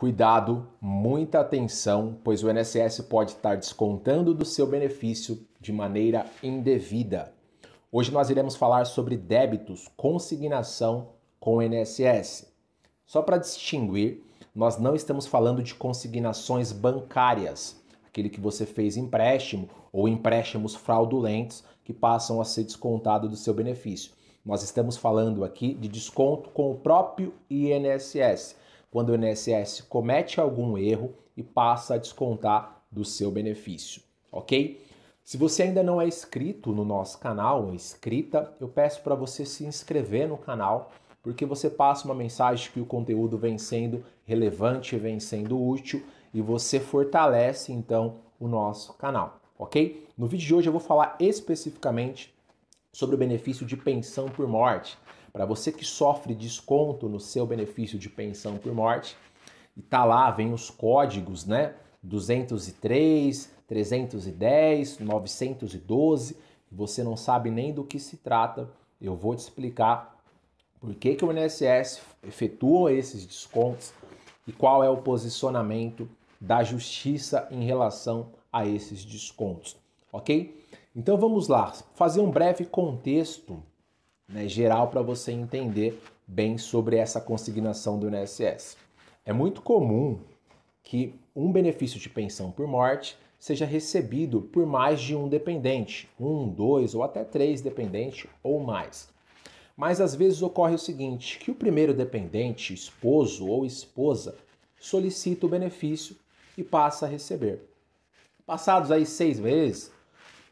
Cuidado, muita atenção, pois o INSS pode estar descontando do seu benefício de maneira indevida. Hoje nós iremos falar sobre débitos, consignação com o INSS. Só para distinguir, nós não estamos falando de consignações bancárias, aquele que você fez empréstimo ou empréstimos fraudulentos que passam a ser descontado do seu benefício. Nós estamos falando aqui de desconto com o próprio INSS quando o INSS comete algum erro e passa a descontar do seu benefício, ok? Se você ainda não é inscrito no nosso canal ou inscrita, eu peço para você se inscrever no canal, porque você passa uma mensagem que o conteúdo vem sendo relevante, vem sendo útil e você fortalece então o nosso canal, ok? No vídeo de hoje eu vou falar especificamente sobre o benefício de pensão por morte. Para você que sofre desconto no seu benefício de pensão por morte, e tá lá, vem os códigos, né? 203, 310, 912, você não sabe nem do que se trata, eu vou te explicar por que, que o INSS efetua esses descontos e qual é o posicionamento da justiça em relação a esses descontos, ok? Então vamos lá, fazer um breve contexto né, geral para você entender bem sobre essa consignação do INSS. É muito comum que um benefício de pensão por morte seja recebido por mais de um dependente, um, dois ou até três dependentes ou mais. Mas às vezes ocorre o seguinte, que o primeiro dependente, esposo ou esposa, solicita o benefício e passa a receber. Passados aí seis meses,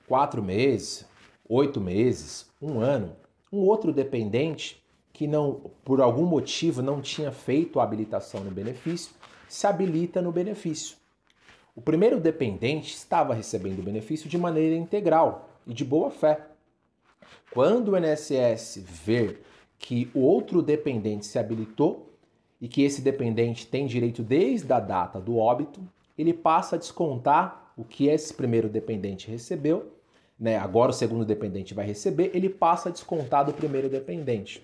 quatro meses, oito meses, um ano, um outro dependente que não, por algum motivo, não tinha feito a habilitação no benefício, se habilita no benefício. O primeiro dependente estava recebendo o benefício de maneira integral e de boa fé. Quando o INSS ver que o outro dependente se habilitou e que esse dependente tem direito desde a data do óbito, ele passa a descontar o que esse primeiro dependente recebeu né, agora o segundo dependente vai receber, ele passa a descontar do primeiro dependente,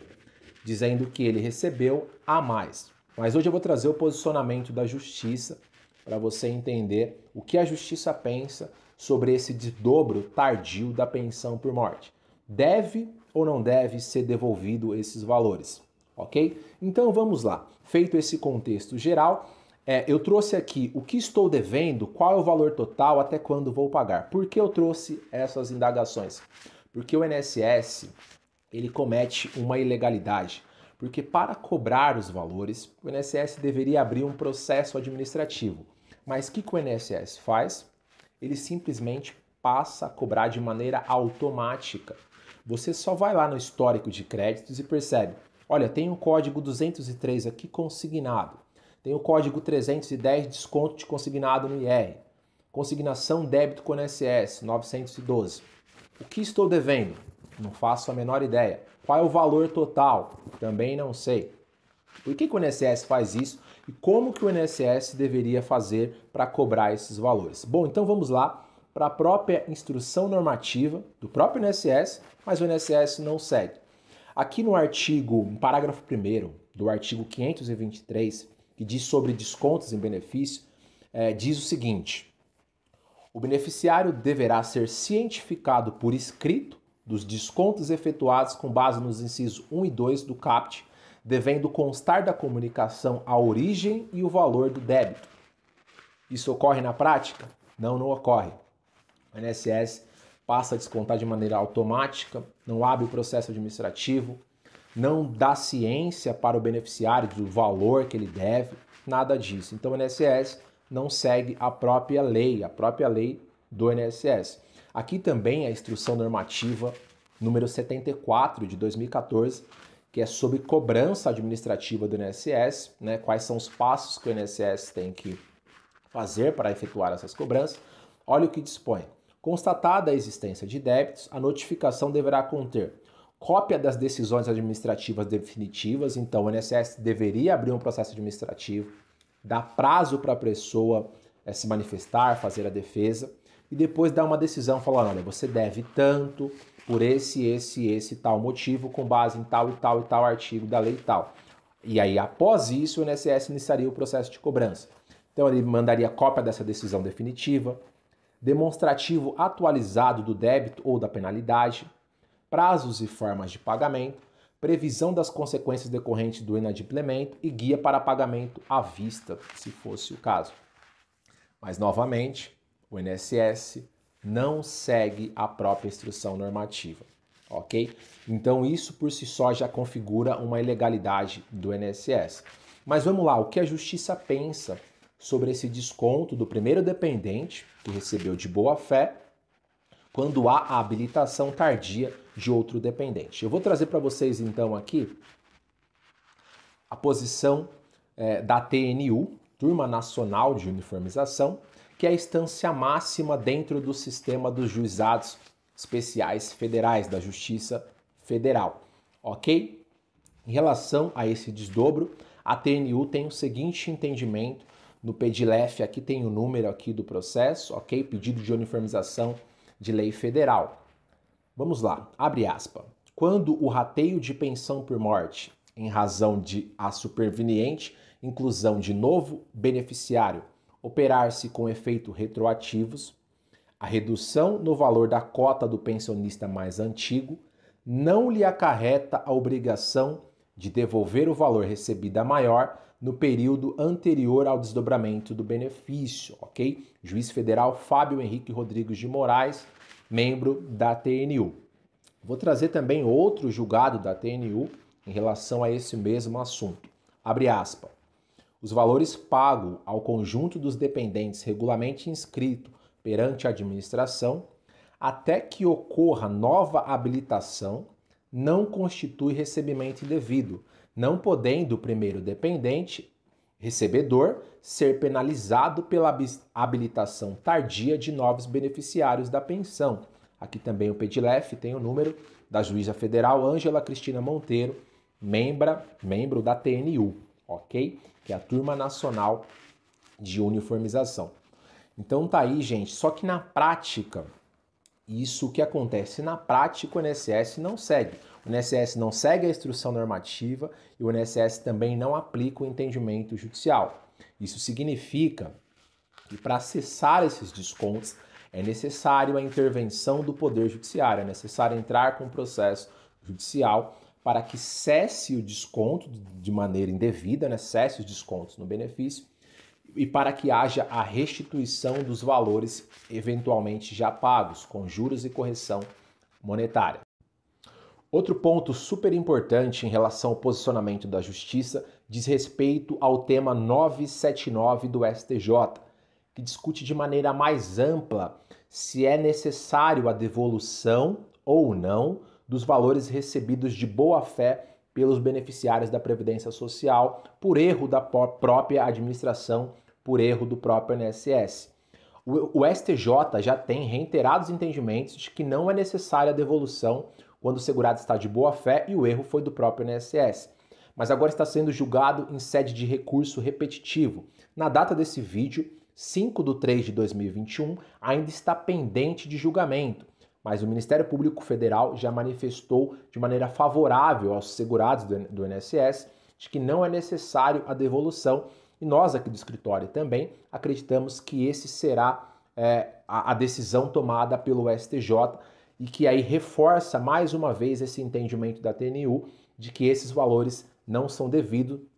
dizendo que ele recebeu a mais. Mas hoje eu vou trazer o posicionamento da justiça para você entender o que a justiça pensa sobre esse desdobro tardio da pensão por morte. Deve ou não deve ser devolvido esses valores, ok? Então vamos lá. Feito esse contexto geral, é, eu trouxe aqui o que estou devendo, qual é o valor total, até quando vou pagar. Por que eu trouxe essas indagações? Porque o INSS ele comete uma ilegalidade. Porque para cobrar os valores, o INSS deveria abrir um processo administrativo. Mas o que, que o INSS faz? Ele simplesmente passa a cobrar de maneira automática. Você só vai lá no histórico de créditos e percebe: olha, tem um código 203 aqui consignado. Tem o código 310 desconto de consignado no IR. Consignação débito com NSS 912. O que estou devendo? Não faço a menor ideia. Qual é o valor total? Também não sei. Por que, que o INSS faz isso e como que o INSS deveria fazer para cobrar esses valores? Bom, então vamos lá para a própria instrução normativa do próprio INSS, mas o INSS não segue. Aqui no artigo, no parágrafo 1 do artigo 523, que diz sobre descontos em benefício, é, diz o seguinte: o beneficiário deverá ser cientificado por escrito dos descontos efetuados com base nos incisos 1 e 2 do CAPT, devendo constar da comunicação a origem e o valor do débito. Isso ocorre na prática? Não, não ocorre. O INSS passa a descontar de maneira automática, não abre o processo administrativo, não dá ciência para o beneficiário do valor que ele deve, nada disso. Então o INSS não segue a própria lei, a própria lei do INSS. Aqui também é a instrução normativa número 74 de 2014, que é sobre cobrança administrativa do INSS, né? Quais são os passos que o INSS tem que fazer para efetuar essas cobranças? Olha o que dispõe. Constatada a existência de débitos, a notificação deverá conter cópia das decisões administrativas definitivas, então o INSS deveria abrir um processo administrativo, dar prazo para a pessoa é, se manifestar, fazer a defesa, e depois dar uma decisão falando, olha, você deve tanto por esse, esse, esse tal motivo, com base em tal e tal e tal artigo da lei tal. E aí, após isso, o INSS iniciaria o processo de cobrança. Então, ele mandaria cópia dessa decisão definitiva, demonstrativo atualizado do débito ou da penalidade, prazos e formas de pagamento, previsão das consequências decorrentes do inadimplemento e guia para pagamento à vista, se fosse o caso. Mas, novamente, o INSS não segue a própria instrução normativa, ok? Então, isso por si só já configura uma ilegalidade do INSS. Mas vamos lá, o que a justiça pensa sobre esse desconto do primeiro dependente que recebeu de boa fé quando há habilitação tardia de outro dependente. Eu vou trazer para vocês então aqui a posição é, da TNU, Turma Nacional de Uniformização, que é a instância máxima dentro do sistema dos juizados especiais federais, da Justiça Federal. Ok? Em relação a esse desdobro, a TNU tem o seguinte entendimento no pedilefe. aqui tem o número aqui do processo, ok? Pedido de uniformização de lei federal. Vamos lá, abre aspa. Quando o rateio de pensão por morte, em razão de a superveniente inclusão de novo beneficiário, operar-se com efeito retroativos, a redução no valor da cota do pensionista mais antigo não lhe acarreta a obrigação de devolver o valor recebido a maior no período anterior ao desdobramento do benefício, ok? Juiz federal Fábio Henrique Rodrigues de Moraes, membro da TNU. Vou trazer também outro julgado da TNU em relação a esse mesmo assunto. Abre aspas. Os valores pagos ao conjunto dos dependentes regularmente inscrito perante a administração, até que ocorra nova habilitação, não constitui recebimento indevido, não podendo o primeiro dependente, recebedor, ser penalizado pela habilitação tardia de novos beneficiários da pensão. Aqui também o PEDILEF tem o número da juíza federal Ângela Cristina Monteiro, membra, membro da TNU, ok? Que é a Turma Nacional de Uniformização. Então tá aí, gente. Só que na prática, isso que acontece na prática, o INSS não segue. O INSS não segue a instrução normativa e o INSS também não aplica o entendimento judicial. Isso significa que para acessar esses descontos é necessário a intervenção do Poder Judiciário, é necessário entrar com o processo judicial para que cesse o desconto de maneira indevida, né? cesse os descontos no benefício e para que haja a restituição dos valores eventualmente já pagos, com juros e correção monetária. Outro ponto super importante em relação ao posicionamento da Justiça diz respeito ao tema 979 do STJ, que discute de maneira mais ampla se é necessário a devolução ou não dos valores recebidos de boa-fé pelos beneficiários da Previdência Social por erro da própria administração por erro do próprio INSS. O STJ já tem reiterados entendimentos de que não é necessária a devolução quando o segurado está de boa fé e o erro foi do próprio INSS. Mas agora está sendo julgado em sede de recurso repetitivo. Na data desse vídeo, 5 de 3 de 2021, ainda está pendente de julgamento, mas o Ministério Público Federal já manifestou de maneira favorável aos segurados do INSS de que não é necessário a devolução e nós aqui do escritório também acreditamos que esse será é, a, a decisão tomada pelo STJ e que aí reforça mais uma vez esse entendimento da TNU de que esses valores não são devido,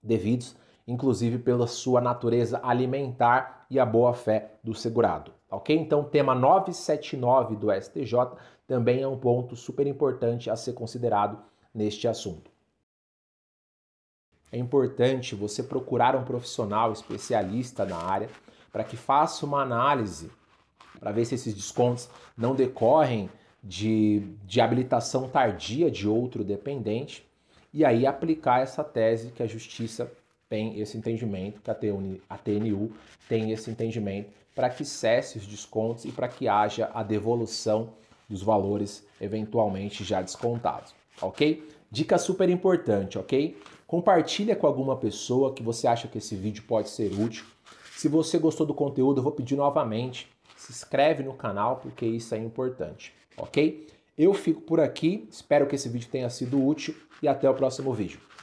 devidos, inclusive pela sua natureza alimentar e a boa-fé do segurado. Ok? Então, tema 979 do STJ também é um ponto super importante a ser considerado neste assunto é importante você procurar um profissional especialista na área para que faça uma análise para ver se esses descontos não decorrem de, de habilitação tardia de outro dependente e aí aplicar essa tese que a justiça tem esse entendimento, que a, TN, a TNU tem esse entendimento, para que cesse os descontos e para que haja a devolução dos valores eventualmente já descontados, ok? Dica super importante, ok? Compartilha com alguma pessoa que você acha que esse vídeo pode ser útil. Se você gostou do conteúdo, eu vou pedir novamente, se inscreve no canal porque isso é importante, ok? Eu fico por aqui, espero que esse vídeo tenha sido útil e até o próximo vídeo.